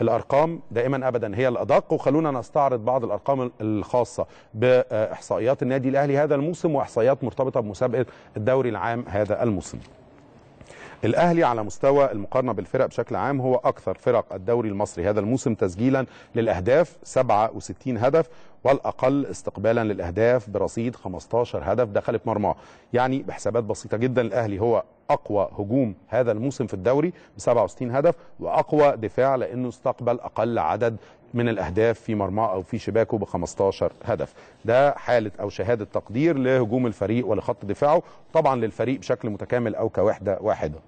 الارقام دائما ابدا هي الادق وخلونا نستعرض بعض الارقام الخاصه باحصائيات النادي الاهلي هذا الموسم واحصائيات مرتبطه بمسابقه الدوري العام هذا الموسم. الاهلي على مستوى المقارنه بالفرق بشكل عام هو اكثر فرق الدوري المصري هذا الموسم تسجيلا للاهداف 67 هدف والاقل استقبالا للاهداف برصيد 15 هدف دخلت مرماه يعني بحسابات بسيطه جدا الاهلي هو اقوى هجوم هذا الموسم في الدوري ب 67 هدف واقوى دفاع لانه استقبل اقل عدد من الاهداف في مرماه او في شباكه ب 15 هدف ده حاله او شهاده تقدير لهجوم الفريق ولخط دفاعه طبعا للفريق بشكل متكامل او كوحده واحده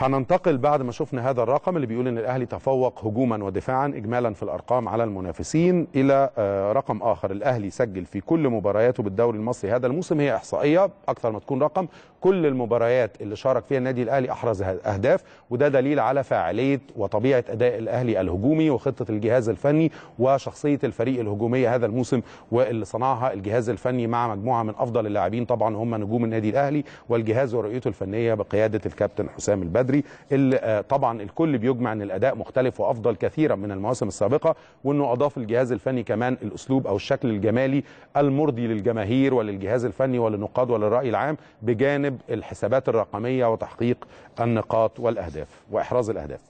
هننتقل بعد ما شفنا هذا الرقم اللي بيقول ان الاهلي تفوق هجوما ودفاعا اجمالا في الارقام على المنافسين الى آه، رقم اخر الاهلي سجل في كل مبارياته بالدوري المصري هذا الموسم هي احصائيه اكثر ما تكون رقم كل المباريات اللي شارك فيها النادي الاهلي احرز اهداف وده دليل على فاعليه وطبيعه اداء الاهلي الهجومي وخطه الجهاز الفني وشخصيه الفريق الهجوميه هذا الموسم واللي صنعها الجهاز الفني مع مجموعه من افضل اللاعبين طبعا هم نجوم النادي الاهلي والجهاز ورؤيته الفنيه بقياده الكابتن حسام البدر بدري اللي آه، طبعا الكل بيجمع ان الاداء مختلف وافضل كثيرا من المواسم السابقه وانه اضاف الجهاز الفني كمان الاسلوب او الشكل الجمالي المرضي للجماهير وللجهاز الفني وللنقاد وللراي العام بجانب الحسابات الرقميه وتحقيق النقاط والاهداف واحراز الاهداف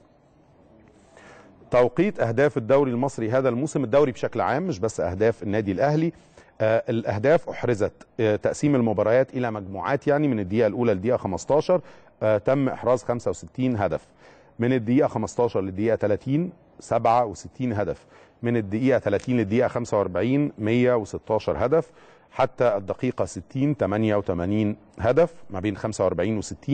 توقيت اهداف الدوري المصري هذا الموسم الدوري بشكل عام مش بس اهداف النادي الاهلي آه، الاهداف احرزت آه، تقسيم المباريات الى مجموعات يعني من الدقيقه الاولى للدقيقه 15 آه، تم إحراز 65 هدف من الدقيقة 15 للدقيقة 30 67 هدف من الدقيقة 30 للدقيقة 45 116 هدف حتى الدقيقة 60 88 هدف ما بين 45 و60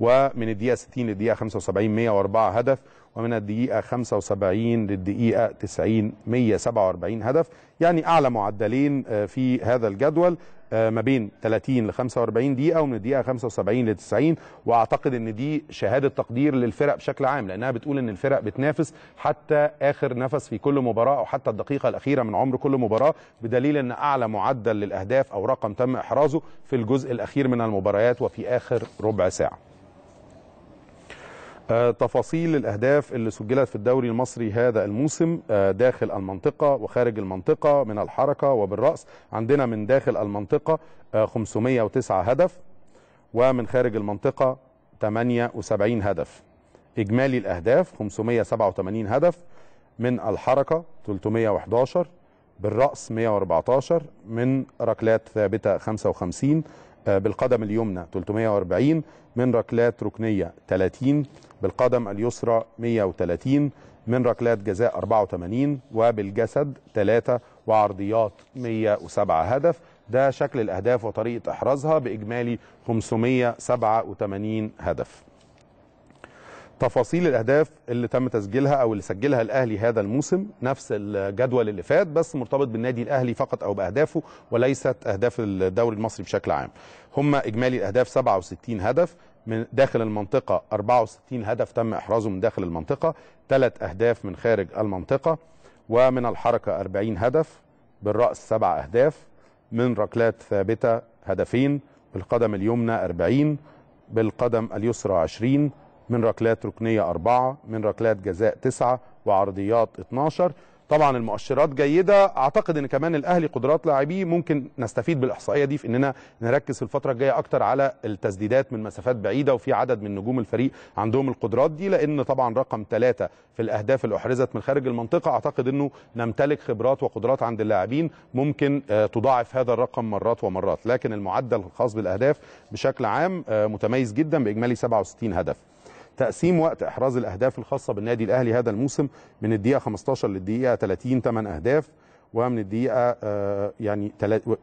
ومن الدقيقة 60 للدقيقة 75 104 هدف ومن الدقيقة 75 للدقيقة 90 147 هدف يعني أعلى معدلين آه، في هذا الجدول آه، ما بين 30 ل 45 دقيقة ومن الدقيقة 75 ل 90 وأعتقد أن دي شهادة تقدير للفرق بشكل عام لأنها بتقول أن الفرق بتنافس حتى آخر نفس في كل مباراة أو حتى الدقيقة الأخيرة من عمر كل مباراة بدليل أن أعلى معدل للأهداف أو رقم تم إحرازه في الجزء الأخير من المباريات وفي آخر ربع ساعة آه، تفاصيل الأهداف اللي سجلت في الدوري المصري هذا الموسم آه، داخل المنطقة وخارج المنطقة من الحركة وبالرأس عندنا من داخل المنطقة 509 آه، هدف ومن خارج المنطقة 78 هدف إجمالي الأهداف 587 هدف من الحركة 311 بالرأس 114 من ركلات ثابتة 55 آه، بالقدم اليمنى 340 من ركلات ركنية 30 بالقدم اليسرى 130 من ركلات جزاء 84 وبالجسد 3 وعرضيات 107 هدف ده شكل الأهداف وطريقة إحرازها بإجمالي 587 هدف تفاصيل الاهداف اللي تم تسجيلها او اللي سجلها الاهلي هذا الموسم نفس الجدول اللي فات بس مرتبط بالنادي الاهلي فقط او باهدافه وليست اهداف الدوري المصري بشكل عام هم اجمالي الاهداف 67 هدف من داخل المنطقه 64 هدف تم احرازه من داخل المنطقه ثلاث اهداف من خارج المنطقه ومن الحركه 40 هدف بالراس سبع اهداف من ركلات ثابته هدفين بالقدم اليمنى 40 بالقدم اليسرى 20 من ركلات ركنية أربعة من ركلات جزاء تسعة وعرضيات 12 طبعا المؤشرات جيدة أعتقد أن كمان الأهلي قدرات لاعبيه ممكن نستفيد بالإحصائية دي في أننا نركز في الفترة الجاية أكتر على التسديدات من مسافات بعيدة وفي عدد من نجوم الفريق عندهم القدرات دي لأن طبعا رقم ثلاثة في الأهداف اللي أحرزت من خارج المنطقة أعتقد أنه نمتلك خبرات وقدرات عند اللاعبين ممكن آه، تضاعف هذا الرقم مرات ومرات لكن المعدل الخاص بالأهداف بشكل عام آه، متميز جدا بإجمالي 67 هدف تقسيم وقت احراز الاهداف الخاصه بالنادي الاهلي هذا الموسم من الدقيقه 15 للدقيقه 30 8 اهداف ومن الدقيقه آه، يعني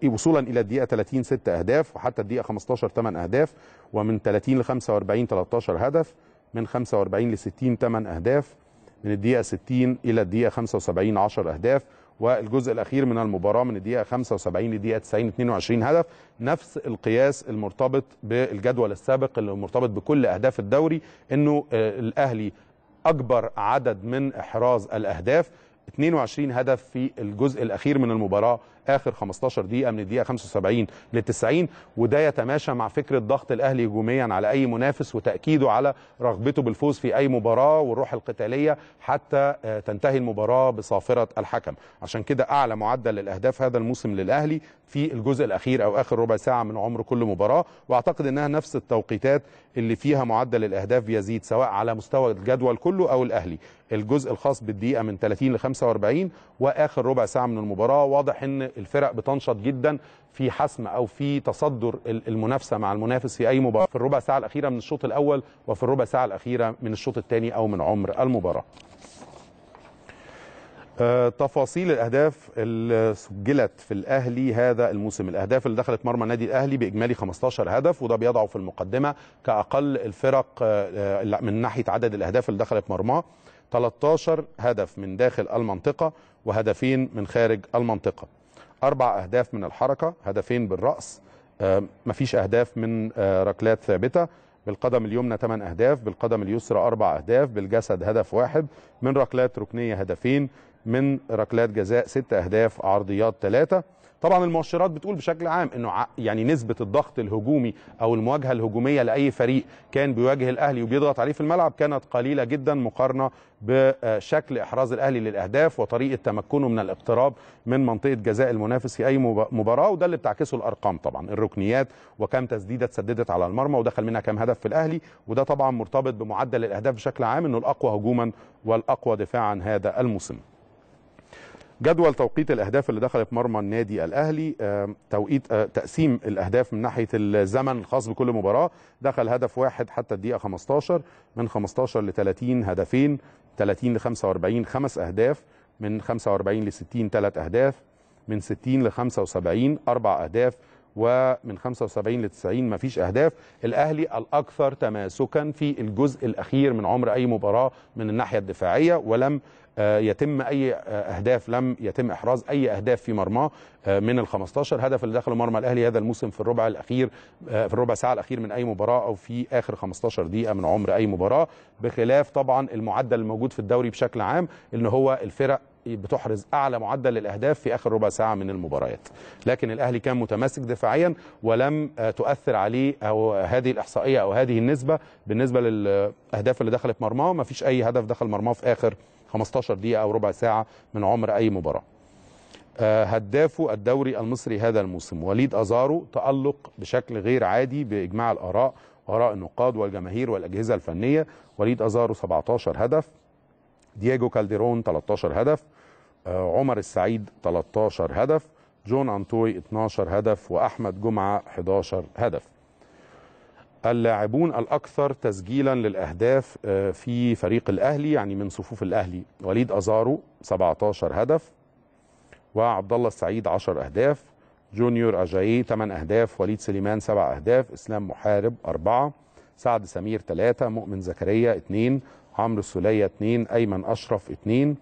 إيه، وصولا الى الدقيقه 30 6 اهداف وحتى الدقيقه 15 8 اهداف ومن 30 ل 45 13 هدف من 45 ل 60 8 اهداف من الدقيقه 60 الى الدقيقه 75 10 اهداف والجزء الاخير من المباراه من الدقيقه 75 للدقيقه 90 22 هدف نفس القياس المرتبط بالجدول السابق اللي مرتبط بكل اهداف الدوري انه آه، الاهلي اكبر عدد من احراز الاهداف 22 هدف في الجزء الاخير من المباراه اخر 15 دقيقه من الدقيقه 75 لل 90 وده يتماشى مع فكره ضغط الاهلي هجوميا على اي منافس وتاكيده على رغبته بالفوز في اي مباراه والروح القتاليه حتى آه، تنتهي المباراه بصافره الحكم عشان كده اعلى معدل للاهداف هذا الموسم للاهلي في الجزء الاخير او اخر ربع ساعه من عمر كل مباراه واعتقد انها نفس التوقيتات اللي فيها معدل الاهداف بيزيد سواء على مستوى الجدول كله او الاهلي الجزء الخاص بالدقيقه من 30 ل 45 واخر ربع ساعه من المباراه واضح ان الفرق بتنشط جدا في حسم او في تصدر المنافسه مع المنافس في اي مباراه في الربع ساعه الاخيره من الشوط الاول وفي الربع ساعه الاخيره من الشوط الثاني او من عمر المباراه. آه، تفاصيل الاهداف اللي سجلت في الاهلي هذا الموسم الاهداف اللي دخلت مرمى النادي الاهلي باجمالي 15 هدف وده بيضعه في المقدمه كاقل الفرق آه، آه، من ناحيه عدد الاهداف اللي دخلت مرماه 13 هدف من داخل المنطقه وهدفين من خارج المنطقه أربع أهداف من الحركة هدفين بالرأس آه، مفيش أهداف من آه، ركلات ثابتة بالقدم اليمنى 8 أهداف بالقدم اليسرى 4 أهداف بالجسد هدف واحد من ركلات ركنية هدفين من ركلات جزاء 6 أهداف عرضيات 3 طبعا المؤشرات بتقول بشكل عام انه يعني نسبه الضغط الهجومي او المواجهه الهجوميه لاي فريق كان بيواجه الاهلي وبيضغط عليه في الملعب كانت قليله جدا مقارنه بشكل احراز الاهلي للاهداف وطريقه تمكنه من الاقتراب من منطقه جزاء المنافس في اي مباراه وده اللي بتعكسه الارقام طبعا الركنيات وكم تسديده اتسددت على المرمى ودخل منها كم هدف في الاهلي وده طبعا مرتبط بمعدل الاهداف بشكل عام انه الاقوى هجوما والاقوى دفاعا هذا الموسم جدول توقيت الاهداف اللي دخلت مرمى النادي الاهلي توقيت آه، تقسيم الاهداف من ناحيه الزمن الخاص بكل مباراه دخل هدف واحد حتى الدقيقه 15 من 15 ل 30 هدفين 30 ل 45 خمس اهداف من 45 ل 60 ثلاث اهداف من 60 ل 75 اربع اهداف ومن 75 ل 90 مفيش اهداف الاهلي الاكثر تماسكا في الجزء الاخير من عمر اي مباراه من الناحيه الدفاعيه ولم آه، يتم اي آه، اهداف لم يتم احراز اي اهداف في مرماه من ال 15 هدف اللي دخلوا مرمى الاهلي هذا الموسم في الربع الاخير آه، في الربع ساعه الاخير من اي مباراه او في اخر 15 دقيقه من عمر اي مباراه بخلاف طبعا المعدل الموجود في الدوري بشكل عام ان هو الفرق بتحرز اعلى معدل للاهداف في اخر ربع ساعه من المباريات لكن الاهلي كان متماسك دفاعيا ولم تؤثر عليه او هذه الاحصائيه او هذه النسبه بالنسبه للاهداف اللي دخلت مرماه ما فيش اي هدف دخل مرماه في اخر 15 دقيقة أو ربع ساعة من عمر أي مباراة آه، هدافه الدوري المصري هذا الموسم وليد أزارو تألق بشكل غير عادي بإجماع الآراء وآراء النقاد والجماهير والأجهزة الفنية وليد أزارو 17 هدف دياجو كالديرون 13 هدف آه، عمر السعيد 13 هدف جون أنتوي 12 هدف وأحمد جمعة 11 هدف اللاعبون الأكثر تسجيلا للأهداف آه، في فريق الأهلي يعني من صفوف الأهلي وليد أزارو 17 هدف وعبد الله السعيد 10 أهداف جونيور أجاي 8 أهداف وليد سليمان 7 أهداف إسلام محارب 4 سعد سمير 3 مؤمن زكريا 2 عمرو السولية 2 أيمن أشرف 2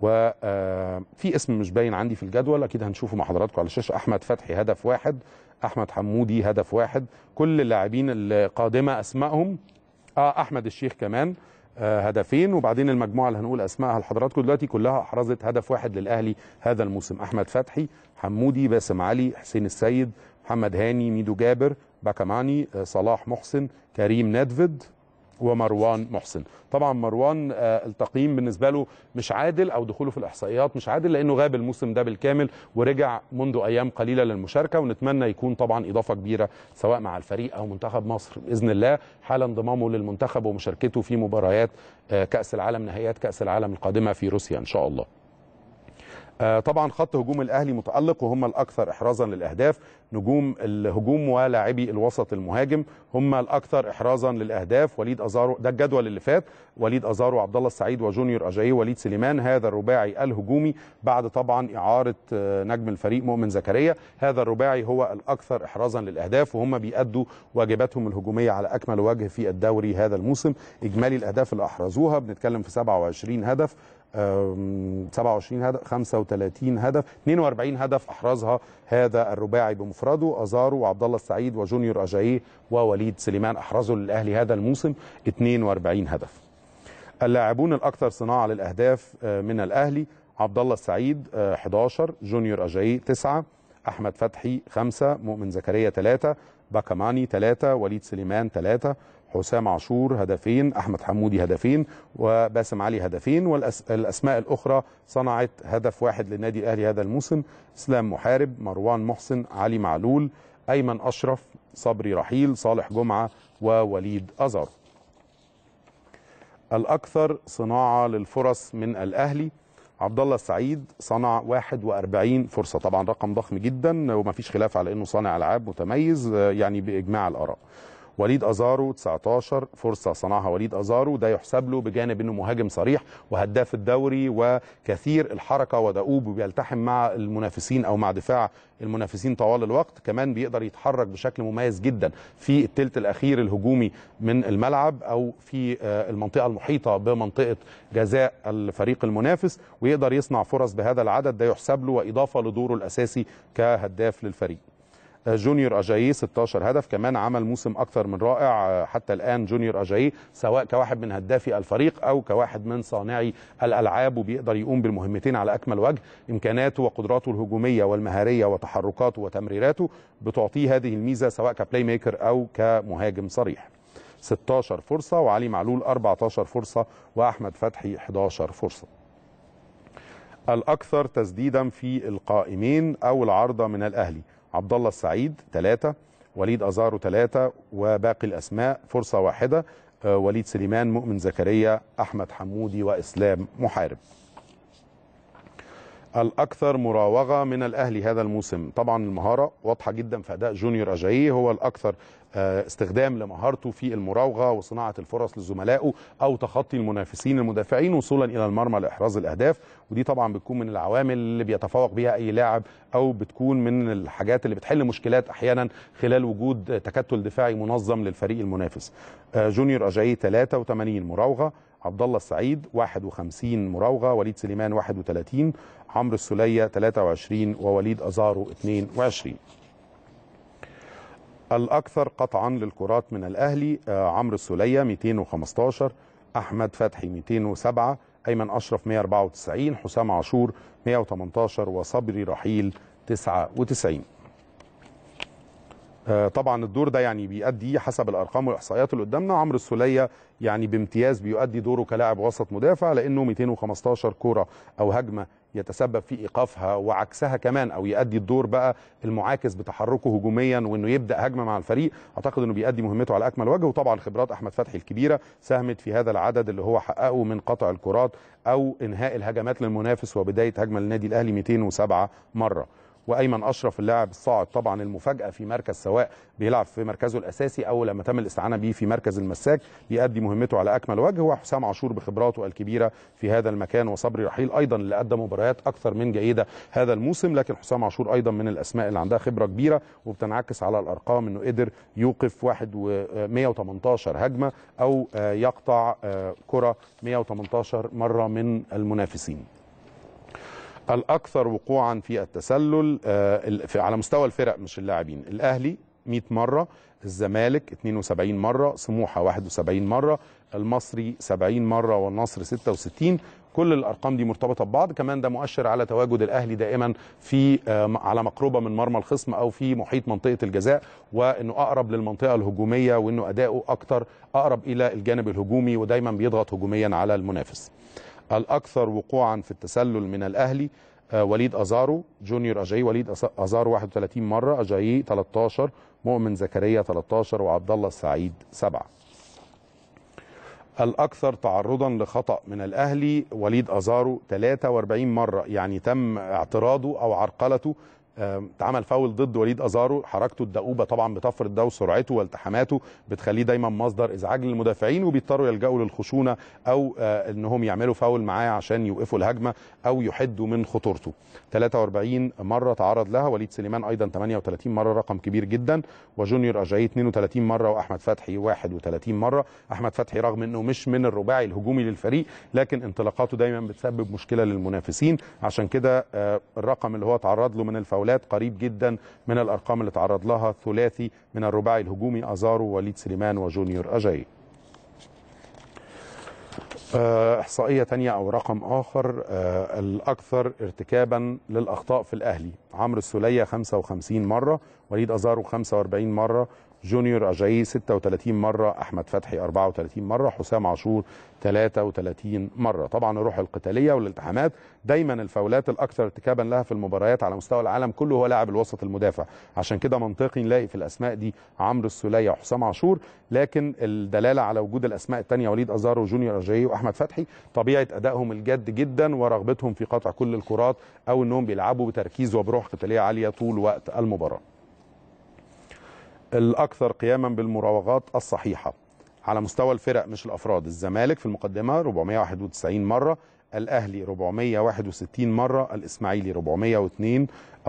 وفي آه، اسم مش باين عندي في الجدول اكيد هنشوفه مع حضراتكم على الشاشه احمد فتحي هدف واحد احمد حمودي هدف واحد كل اللاعبين القادمه اسمائهم اه احمد الشيخ كمان آه، هدفين وبعدين المجموعه اللي هنقول اسمائها لحضراتكم دلوقتي كلها احرزت هدف واحد للاهلي هذا الموسم احمد فتحي حمودي باسم علي حسين السيد محمد هاني ميدو جابر باكاماني آه، صلاح محسن كريم نادفيد ومروان محسن طبعا مروان آه، التقييم بالنسبة له مش عادل أو دخوله في الإحصائيات مش عادل لأنه غاب الموسم ده بالكامل ورجع منذ أيام قليلة للمشاركة ونتمنى يكون طبعا إضافة كبيرة سواء مع الفريق أو منتخب مصر بإذن الله حال انضمامه للمنتخب ومشاركته في مباريات آه، كأس العالم نهائيات كأس العالم القادمة في روسيا إن شاء الله آه، طبعا خط هجوم الاهلي متالق وهم الاكثر احرازا للاهداف نجوم الهجوم ولاعبي الوسط المهاجم هم الاكثر احرازا للاهداف وليد ازارو ده الجدول اللي فات وليد ازارو عبد الله السعيد وجونيور اجاي وليد سليمان هذا الرباعي الهجومي بعد طبعا اعاره آه، نجم الفريق مؤمن زكريا هذا الرباعي هو الاكثر احرازا للاهداف وهم بيأدوا واجباتهم الهجوميه على اكمل وجه في الدوري هذا الموسم اجمالي الاهداف اللي احرزوها بنتكلم في 27 هدف 27 هدف 35 هدف 42 هدف احرزها هذا الرباعي بمفرده ازارو وعبد الله السعيد وجونيور اجاييه ووليد سليمان احرزوا للاهلي هذا الموسم 42 هدف اللاعبون الاكثر صناعه للاهداف آه، من الاهلي عبد الله السعيد 11 آه، جونيور اجاييه 9 احمد فتحي 5 مؤمن زكريا 3 باكاماني ثلاثة وليد سليمان ثلاثة حسام عاشور هدفين أحمد حمودي هدفين وباسم علي هدفين والأسماء الأخرى صنعت هدف واحد للنادي الأهلي هذا الموسم إسلام محارب مروان محسن علي معلول أيمن أشرف صبري رحيل صالح جمعة ووليد أزر الأكثر صناعة للفرص من الأهلي عبد الله السعيد صنع 41 فرصه طبعا رقم ضخم جدا ومفيش خلاف على انه صانع العاب متميز يعني باجماع الاراء وليد ازارو 19 فرصه صنعها وليد ازارو ده يحسب له بجانب انه مهاجم صريح وهداف الدوري وكثير الحركه ودؤوب وبيلتحم مع المنافسين او مع دفاع المنافسين طوال الوقت كمان بيقدر يتحرك بشكل مميز جدا في الثلث الاخير الهجومي من الملعب او في آه، المنطقه المحيطه بمنطقه جزاء الفريق المنافس ويقدر يصنع فرص بهذا العدد ده يحسب له واضافه لدوره الاساسي كهداف للفريق جونيور اجاي 16 هدف كمان عمل موسم اكثر من رائع حتى الان جونيور اجاي سواء كواحد من هدافي الفريق او كواحد من صانعي الالعاب وبيقدر يقوم بالمهمتين على اكمل وجه امكاناته وقدراته الهجوميه والمهاريه وتحركاته وتمريراته بتعطيه هذه الميزه سواء كبلاي ميكر او كمهاجم صريح 16 فرصه وعلي معلول 14 فرصه واحمد فتحي 11 فرصه الأكثر تسديدا في القائمين أو العارضة من الأهلي عبد الله السعيد ثلاثة وليد أزارو ثلاثة وباقي الأسماء فرصة واحدة آه، وليد سليمان مؤمن زكريا أحمد حمودي وإسلام محارب الاكثر مراوغه من الاهلي هذا الموسم طبعا المهاره واضحه جدا في اداء جونيور اجاييه هو الاكثر آه، استخدام لمهارته في المراوغه وصناعه الفرص لزملائه او تخطي المنافسين المدافعين وصولا الى المرمى لاحراز الاهداف ودي طبعا بتكون من العوامل اللي بيتفوق بها اي لاعب او بتكون من الحاجات اللي بتحل مشكلات احيانا خلال وجود تكتل دفاعي منظم للفريق المنافس آه، جونيور اجاييه 83 مراوغه عبد الله السعيد 51 مراوغه وليد سليمان 31 عمرو السليه 23 ووليد ازارو 22 الاكثر قطعا للكرات من الاهلي آه، عمرو السليه 215 احمد فتحي 207 ايمن اشرف 194 حسام عاشور 118 وصبري رحيل 99 آه، طبعا الدور ده يعني بيؤدي حسب الارقام والاحصائيات اللي قدامنا عمرو السوليه يعني بامتياز بيؤدي دوره كلاعب وسط مدافع لانه 215 كره او هجمه يتسبب في ايقافها وعكسها كمان او يؤدي الدور بقى المعاكس بتحركه هجوميا وانه يبدا هجمه مع الفريق اعتقد انه بيؤدي مهمته على اكمل وجه وطبعا خبرات احمد فتحي الكبيره ساهمت في هذا العدد اللي هو حققه من قطع الكرات او انهاء الهجمات للمنافس وبدايه هجمه للنادي الاهلي 207 مره وايمن اشرف اللاعب الصاعد طبعا المفاجاه في مركز سواء بيلعب في مركزه الاساسي او لما تم الاستعانه به في مركز المساك بيأدي مهمته على اكمل وجه وحسام عاشور بخبراته الكبيره في هذا المكان وصبري رحيل ايضا اللي ادى مباريات اكثر من جيده هذا الموسم لكن حسام عاشور ايضا من الاسماء اللي عندها خبره كبيره وبتنعكس على الارقام انه قدر يوقف واحد و 118 هجمه او يقطع آه، كره 118 مره من المنافسين الاكثر وقوعا في التسلل آه، على مستوى الفرق مش اللاعبين الاهلي 100 مره الزمالك 72 مره سموحه 71 مره المصري 70 مره والنصر 66 كل الارقام دي مرتبطه ببعض كمان ده مؤشر على تواجد الاهلي دائما في آه، على مقربه من مرمى الخصم او في محيط منطقه الجزاء وانه اقرب للمنطقه الهجوميه وانه اداؤه اكتر اقرب الى الجانب الهجومي ودايما بيضغط هجوميا على المنافس الأكثر وقوعا في التسلل من الأهلي آه، وليد أزارو جونيور أجاي وليد أزارو 31 مرة أجاي 13 مؤمن زكريا 13 وعبد الله السعيد 7 الأكثر تعرضا لخطأ من الأهلي وليد أزارو 43 مرة يعني تم اعتراضه أو عرقلته اتعمل فاول ضد وليد ازارو حركته الدؤوبه طبعا بتفرض ده وسرعته والتحاماته بتخليه دايما مصدر ازعاج للمدافعين وبيضطروا يلجأوا للخشونه او آه، انهم يعملوا فاول معاه عشان يوقفوا الهجمه او يحدوا من خطورته 43 مره تعرض لها وليد سليمان ايضا 38 مره رقم كبير جدا وجونيور اجاي 32 مره واحمد فتحي 31 مره احمد فتحي رغم انه مش من الرباعي الهجومي للفريق لكن انطلاقاته دايما بتسبب مشكله للمنافسين عشان كده آه، الرقم اللي هو تعرض له من الفاول التفاعلات قريب جدا من الأرقام اللي تعرض لها الثلاثي من الرباعي الهجومي أزارو وليد سليمان وجونيور أجاي آه، إحصائية ثانيه أو رقم آخر آه، الأكثر ارتكابا للأخطاء في الأهلي عمرو السوليه 55 مره وليد ازارو 45 مره جونيور اجاي 36 مره احمد فتحي 34 مره حسام عاشور 33 مره طبعا الروح القتاليه والالتحامات دايما الفاولات الاكثر ارتكابا لها في المباريات على مستوى العالم كله هو لاعب الوسط المدافع عشان كده منطقي نلاقي في الاسماء دي عمرو السوليه وحسام عاشور لكن الدلاله على وجود الاسماء الثانيه وليد ازارو وجونيور اجاي واحمد فتحي طبيعه ادائهم الجاد جدا ورغبتهم في قطع كل الكرات او انهم بيلعبوا بتركيز وبروح روح قتاليه عاليه طول وقت المباراه. الاكثر قياما بالمراوغات الصحيحه على مستوى الفرق مش الافراد، الزمالك في المقدمه 491 مره، الاهلي 461 مره، الاسماعيلي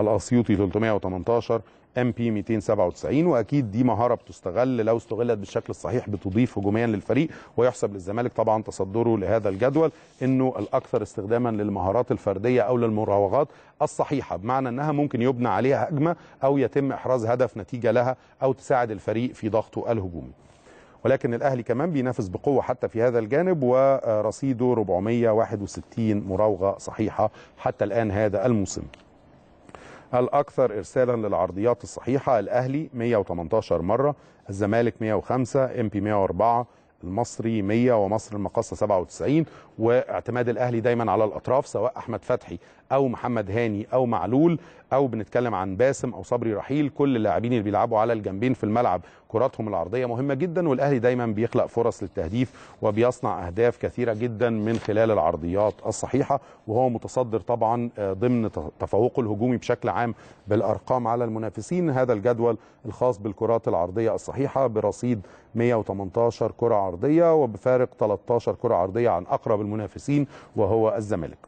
402، الاسيوطي 318 ام بي 297 واكيد دي مهاره بتستغل لو استغلت بالشكل الصحيح بتضيف هجوميا للفريق ويحسب للزمالك طبعا تصدره لهذا الجدول انه الاكثر استخداما للمهارات الفرديه او للمراوغات الصحيحه بمعنى انها ممكن يبنى عليها هجمه او يتم احراز هدف نتيجه لها او تساعد الفريق في ضغطه الهجومي. ولكن الاهلي كمان بينافس بقوه حتى في هذا الجانب ورصيده 461 مراوغه صحيحه حتى الان هذا الموسم. الأكثر إرسالا للعرضيات الصحيحة الأهلي 118 مرة الزمالك 105 إم بي 104 المصري 100 ومصر المقاصة 97 واعتماد الأهلي دايما على الأطراف سواء أحمد فتحي او محمد هاني او معلول او بنتكلم عن باسم او صبري رحيل كل اللاعبين اللي بيلعبوا على الجنبين في الملعب كراتهم العرضيه مهمه جدا والاهلي دايما بيخلق فرص للتهديف وبيصنع اهداف كثيره جدا من خلال العرضيات الصحيحه وهو متصدر طبعا ضمن تفوقه الهجومي بشكل عام بالارقام على المنافسين هذا الجدول الخاص بالكرات العرضيه الصحيحه برصيد 118 كره عرضيه وبفارق 13 كره عرضيه عن اقرب المنافسين وهو الزمالك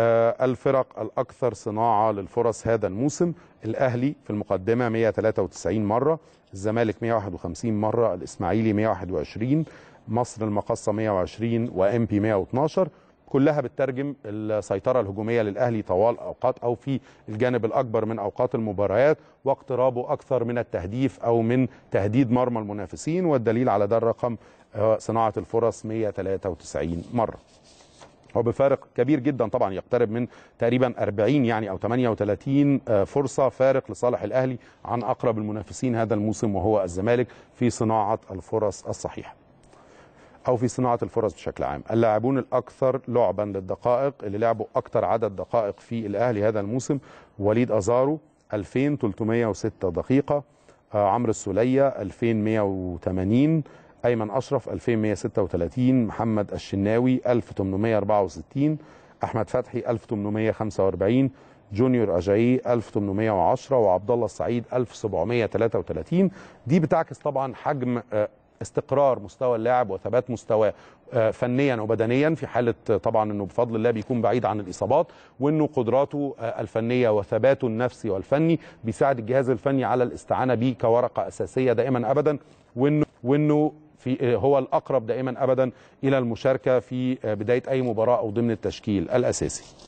آه، الفرق الأكثر صناعة للفرص هذا الموسم الأهلي في المقدمة 193 مرة الزمالك 151 مرة الإسماعيلي 121 مصر المقصة 120 وإم بي 112 كلها بتترجم السيطرة الهجومية للأهلي طوال أوقات أو في الجانب الأكبر من أوقات المباريات واقترابه أكثر من التهديف أو من تهديد مرمى المنافسين والدليل على ده الرقم آه، صناعة الفرص 193 مرة هو بفارق كبير جدا طبعا يقترب من تقريبا 40 يعني او 38 آه، فرصه فارق لصالح الاهلي عن اقرب المنافسين هذا الموسم وهو الزمالك في صناعه الفرص الصحيحه. او في صناعه الفرص بشكل عام اللاعبون الاكثر لعبا للدقائق اللي لعبوا اكثر عدد دقائق في الاهلي هذا الموسم وليد ازارو 2306 دقيقه آه، عمرو السوليه 2180 أيمن أشرف 2136 محمد الشناوي 1864 أحمد فتحي 1845 جونيور أجاي 1810 وعبد الله السعيد 1733 دي بتعكس طبعا حجم آه، استقرار مستوى اللاعب وثبات مستواه آه، فنيا وبدنيا في حاله طبعا انه بفضل الله بيكون بعيد عن الاصابات وانه قدراته آه، الفنيه وثباته النفسي والفني بيساعد الجهاز الفني على الاستعانه به كورقه اساسيه دائما ابدا وانه وانه في هو الأقرب دائما أبدا إلى المشاركة في آه، بداية أي مباراة أو ضمن التشكيل الأساسي